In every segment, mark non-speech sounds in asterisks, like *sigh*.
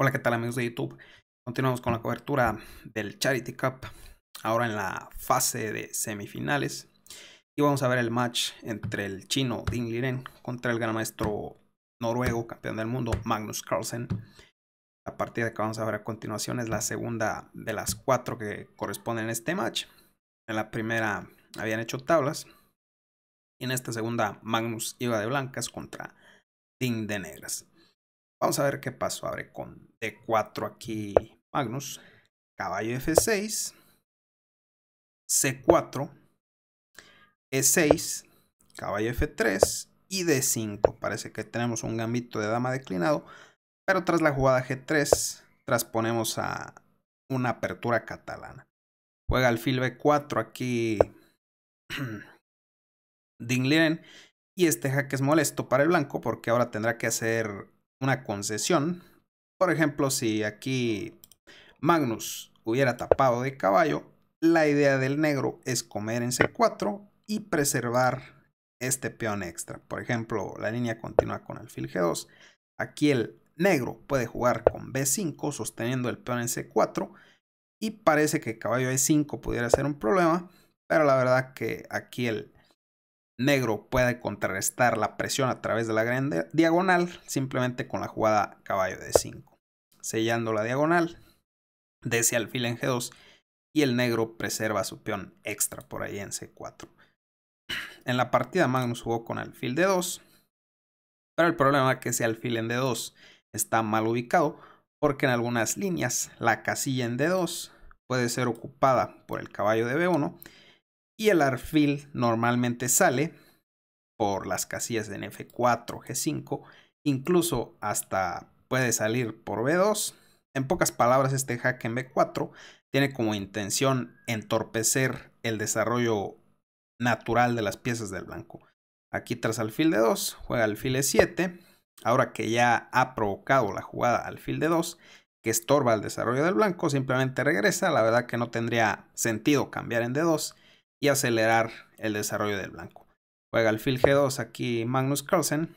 Hola, ¿qué tal amigos de YouTube? Continuamos con la cobertura del Charity Cup, ahora en la fase de semifinales. Y vamos a ver el match entre el chino Ding Liren contra el gran maestro noruego, campeón del mundo, Magnus Carlsen. La partida que vamos a ver a continuación es la segunda de las cuatro que corresponden a este match. En la primera habían hecho tablas. Y en esta segunda, Magnus iba de blancas contra Ding de negras. Vamos a ver qué pasó, abre con D4 aquí Magnus. Caballo F6. C4. E6. Caballo F3. Y D5. Parece que tenemos un gambito de dama declinado. Pero tras la jugada G3 trasponemos a una apertura catalana. Juega alfil B4 aquí *clears throat* Ding Liren Y este jaque es molesto para el blanco porque ahora tendrá que hacer una concesión. Por ejemplo, si aquí Magnus hubiera tapado de caballo, la idea del negro es comer en C4 y preservar este peón extra. Por ejemplo, la línea continúa con alfil G2. Aquí el negro puede jugar con B5 sosteniendo el peón en C4 y parece que caballo E5 pudiera ser un problema, pero la verdad que aquí el negro puede contrarrestar la presión a través de la gran diagonal simplemente con la jugada caballo de 5, sellando la diagonal de ese alfil en G2 y el negro preserva su peón extra por ahí en C4. En la partida Magnus jugó con alfil de 2, pero el problema es que ese alfil en D2 está mal ubicado porque en algunas líneas la casilla en D2 puede ser ocupada por el caballo de B1 y el arfil normalmente sale por las casillas en F4, G5, incluso hasta puede salir por B2. En pocas palabras, este hack en B4 tiene como intención entorpecer el desarrollo natural de las piezas del blanco. Aquí tras alfil de 2, juega alfil de 7. Ahora que ya ha provocado la jugada alfil de 2, que estorba el desarrollo del blanco, simplemente regresa. La verdad que no tendría sentido cambiar en D2 y acelerar el desarrollo del blanco. Juega alfil G2 aquí Magnus Carlsen.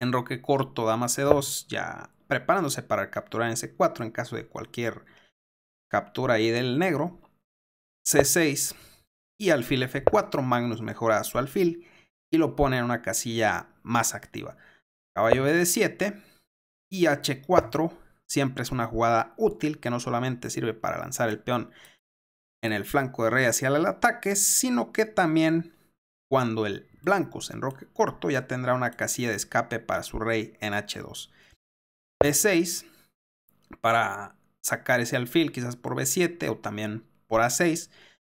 Enroque corto, dama C2, ya preparándose para capturar en C4 en caso de cualquier captura ahí del negro. C6 y alfil F4, Magnus mejora su alfil y lo pone en una casilla más activa. Caballo BD7 y H4 siempre es una jugada útil que no solamente sirve para lanzar el peón en el flanco de rey hacia el ataque, sino que también cuando el blanco se enroque corto ya tendrá una casilla de escape para su rey en h2. b6 para sacar ese alfil quizás por b7 o también por a6,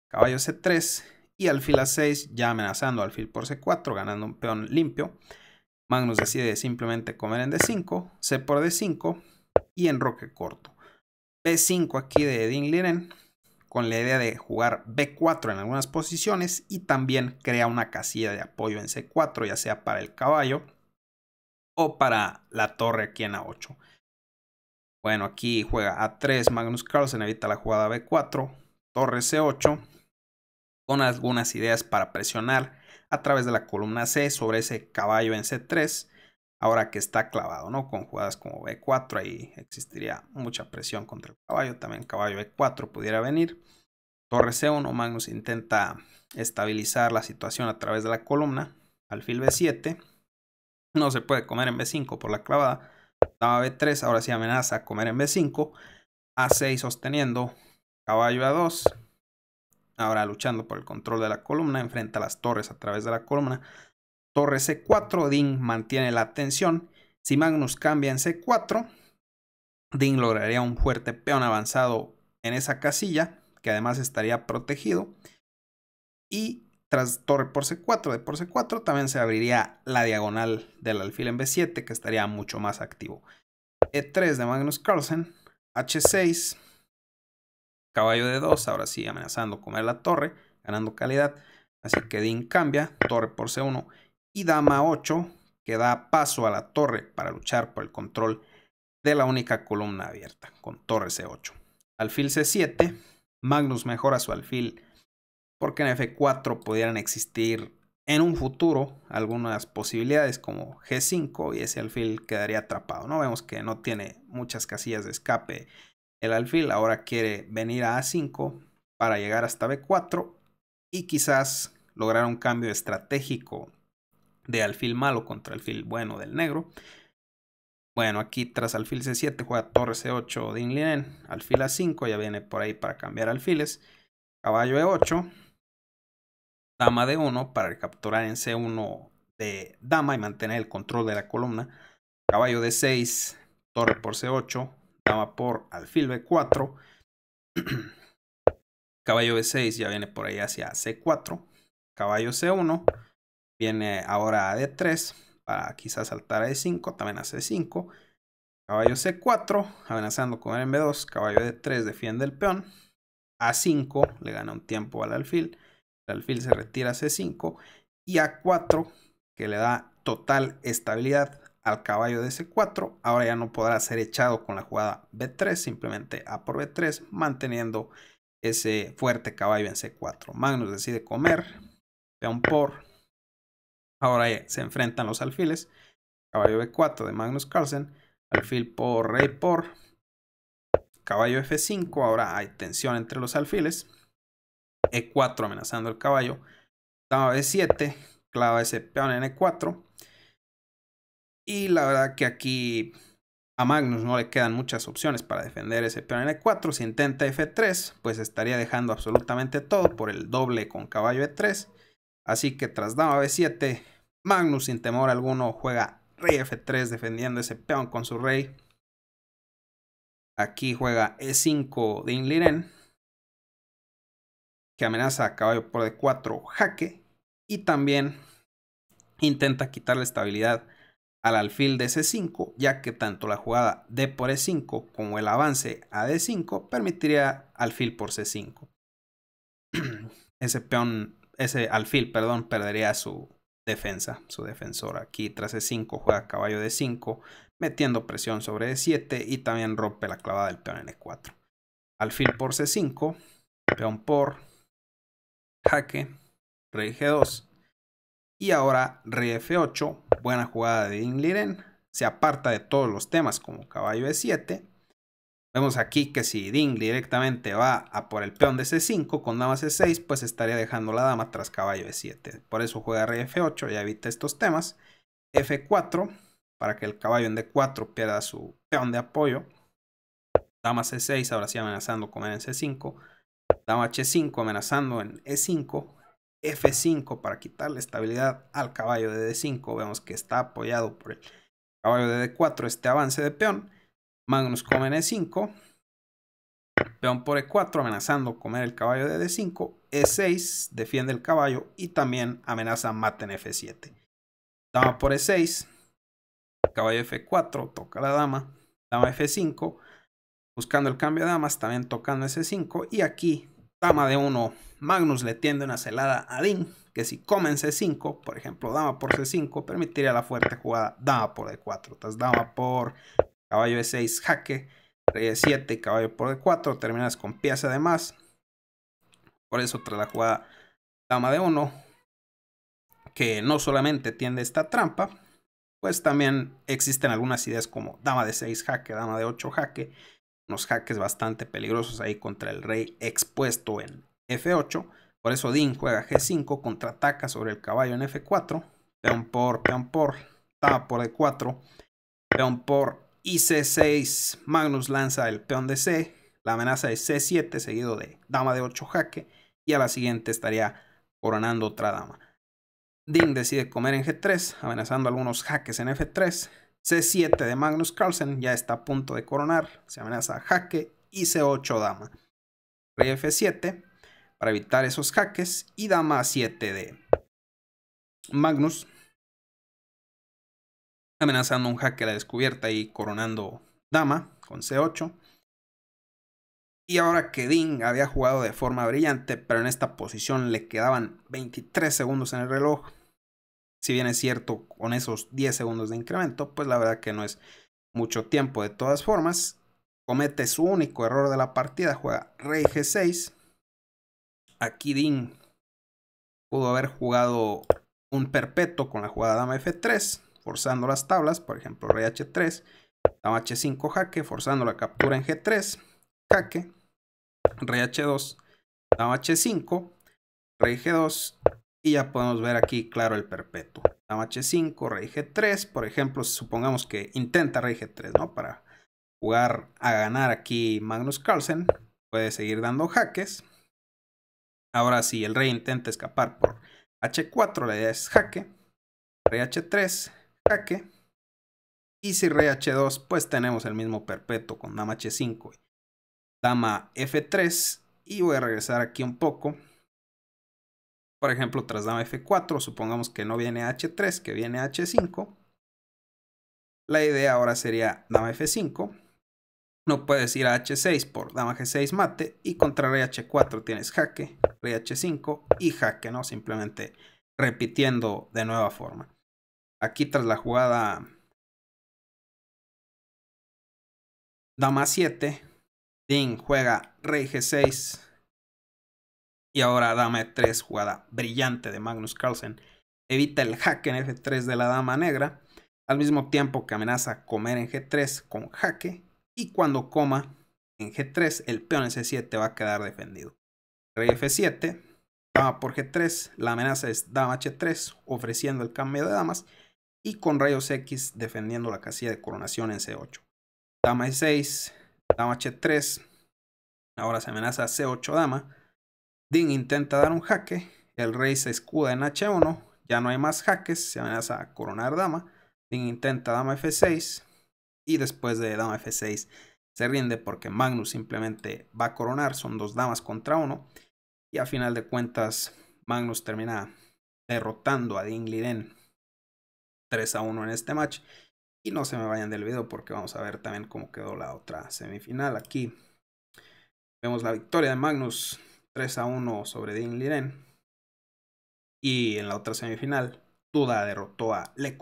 caballo c3 y alfil a6 ya amenazando alfil por c4, ganando un peón limpio. Magnus decide simplemente comer en d5, c por d5 y enroque corto. b5 aquí de Edin Liren con la idea de jugar B4 en algunas posiciones y también crea una casilla de apoyo en C4, ya sea para el caballo o para la torre aquí en A8. Bueno, aquí juega A3, Magnus Carlsen evita la jugada B4, torre C8, con algunas ideas para presionar a través de la columna C sobre ese caballo en C3 ahora que está clavado, ¿no? Con jugadas como B4, ahí existiría mucha presión contra el caballo. También caballo B4 pudiera venir. Torre C1, Magnus intenta estabilizar la situación a través de la columna. Alfil B7. No se puede comer en B5 por la clavada. Dama B3, ahora sí amenaza a comer en B5. A6 sosteniendo. Caballo A2. Ahora luchando por el control de la columna. Enfrenta las torres a través de la columna torre C4, Ding mantiene la tensión. Si Magnus cambia en C4, Ding lograría un fuerte peón avanzado en esa casilla, que además estaría protegido. Y tras torre por C4, de por C4, también se abriría la diagonal del alfil en B7, que estaría mucho más activo. E3 de Magnus Carlsen, H6, caballo de 2, ahora sí amenazando comer la torre, ganando calidad. Así que Ding cambia, torre por C1, y dama 8, que da paso a la torre para luchar por el control de la única columna abierta, con torre C8. Alfil C7, Magnus mejora su alfil porque en F4 pudieran existir en un futuro algunas posibilidades como G5 y ese alfil quedaría atrapado. No vemos que no tiene muchas casillas de escape el alfil, ahora quiere venir a A5 para llegar hasta B4 y quizás lograr un cambio estratégico de alfil malo contra alfil bueno del negro. Bueno, aquí tras alfil c7 juega torre c8 de Inlinen, alfil a5, ya viene por ahí para cambiar alfiles, caballo e8, dama d1 para capturar en c1 de dama y mantener el control de la columna, caballo d6, torre por c8, dama por alfil b4, *clears throat* caballo b6 ya viene por ahí hacia c4, caballo c1, Viene ahora a D3 para quizás saltar a E5, también a C5. Caballo C4, amenazando con en b 2 Caballo D3 defiende el peón. A5 le gana un tiempo al alfil. El alfil se retira a C5. Y A4 que le da total estabilidad al caballo de C4. Ahora ya no podrá ser echado con la jugada B3, simplemente A por B3, manteniendo ese fuerte caballo en C4. Magnus decide comer, peón por, Ahora se enfrentan los alfiles. Caballo B4 de Magnus Carlsen. Alfil por rey por. Caballo F5. Ahora hay tensión entre los alfiles. E4 amenazando el caballo. Dama B7. Clava ese peón en E4. Y la verdad que aquí a Magnus no le quedan muchas opciones para defender ese peón en E4. Si intenta F3, pues estaría dejando absolutamente todo por el doble con caballo E3. Así que tras dama b7, Magnus sin temor alguno juega rey f3 defendiendo ese peón con su rey. Aquí juega e5 de Inliren, que amenaza a caballo por d4 jaque y también intenta quitarle estabilidad al alfil de c5, ya que tanto la jugada d por e5 como el avance a d5 permitiría alfil por c5. *clears throat* Ese peón ese alfil, perdón, perdería su defensa, su defensor. Aquí tras E5 juega caballo de 5, metiendo presión sobre E7 y también rompe la clavada del peón en E4. Alfil por C5, peón por jaque, rey G2. Y ahora rey F8, buena jugada de Ding Liren, se aparta de todos los temas como caballo E7 Vemos aquí que si Ding directamente va a por el peón de C5 con dama C6, pues estaría dejando la dama tras caballo E7. Por eso juega rey F8, y evita estos temas. F4, para que el caballo en D4 pierda su peón de apoyo. Dama C6, ahora sí amenazando con en C5. Dama H5 amenazando en E5. F5 para quitarle estabilidad al caballo de D5. Vemos que está apoyado por el caballo de D4 este avance de peón. Magnus come en E5. Peón por E4 amenazando comer el caballo de D5. E6 defiende el caballo y también amenaza mate en F7. Dama por E6. Caballo F4 toca la dama. Dama F5. Buscando el cambio de damas, también tocando S5. Y aquí, dama de 1. Magnus le tiende una celada a Dean que si come en C5, por ejemplo, dama por C5, permitiría la fuerte jugada dama por e 4 Entonces, dama por caballo de 6 jaque, rey de 7 caballo por D4, terminas con pieza además, Por eso tras la jugada dama de 1, que no solamente tiende esta trampa, pues también existen algunas ideas como dama de 6 jaque, dama de 8 jaque, unos jaques bastante peligrosos ahí contra el rey expuesto en F8. Por eso Din juega G5, contraataca sobre el caballo en F4, peón por, peón por, dama por E4, peón por y C6, Magnus lanza el peón de C, la amenaza es C7 seguido de dama de 8 jaque y a la siguiente estaría coronando otra dama. Ding decide comer en G3, amenazando algunos jaques en F3. C7 de Magnus Carlsen ya está a punto de coronar, se amenaza jaque y C8 dama. Rey F7 para evitar esos jaques y dama 7 de Magnus amenazando un jaque a la descubierta y coronando dama con C8. Y ahora que Ding había jugado de forma brillante, pero en esta posición le quedaban 23 segundos en el reloj. Si bien es cierto, con esos 10 segundos de incremento, pues la verdad que no es mucho tiempo. De todas formas, comete su único error de la partida, juega rey G6. Aquí Ding pudo haber jugado un perpetuo con la jugada dama F3 forzando las tablas, por ejemplo, rey h3, dama h5 jaque, forzando la captura en g3, jaque, rey h2, dama h5, rey g2, y ya podemos ver aquí claro el perpetuo. Dama h5, rey g3, por ejemplo, supongamos que intenta rey g3, ¿no? Para jugar a ganar aquí Magnus Carlsen, puede seguir dando jaques. Ahora si el rey intenta escapar por h4, la idea es jaque, rey h3, jaque Y si rey h2, pues tenemos el mismo perpetuo con dama h5 dama f3. Y voy a regresar aquí un poco. Por ejemplo, tras dama f4, supongamos que no viene h3, que viene h5. La idea ahora sería dama f5. No puedes ir a h6 por dama g6 mate. Y contra rey h4 tienes jaque, rey h5 y jaque, ¿no? Simplemente repitiendo de nueva forma. Aquí tras la jugada dama 7, Ding juega rey g6 y ahora dama e3, jugada brillante de Magnus Carlsen. Evita el jaque en f3 de la dama negra, al mismo tiempo que amenaza comer en g3 con jaque y cuando coma en g3 el peón en c7 va a quedar defendido. Rey f7, va por g3, la amenaza es dama h3 ofreciendo el cambio de damas y con rayos X defendiendo la casilla de coronación en C8. Dama E6, dama H3, ahora se amenaza C8 dama. Ding intenta dar un jaque, el rey se escuda en H1, ya no hay más jaques, se amenaza a coronar dama. Ding intenta dama F6 y después de dama F6 se rinde porque Magnus simplemente va a coronar, son dos damas contra uno y a final de cuentas Magnus termina derrotando a Ding Liren. 3 a 1 en este match. Y no se me vayan del video porque vamos a ver también cómo quedó la otra semifinal. Aquí vemos la victoria de Magnus 3 a 1 sobre Dean Liren. Y en la otra semifinal, Duda derrotó a Le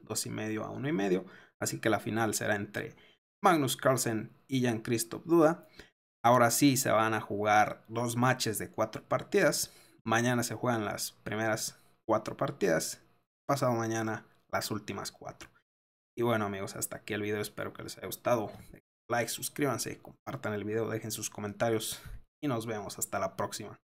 dos y medio a y medio Así que la final será entre Magnus Carlsen y Jan Christoph Duda. Ahora sí se van a jugar dos matches de cuatro partidas. Mañana se juegan las primeras cuatro partidas. Pasado mañana las últimas cuatro. Y bueno amigos, hasta aquí el video, espero que les haya gustado. Like, suscríbanse, compartan el video, dejen sus comentarios y nos vemos hasta la próxima.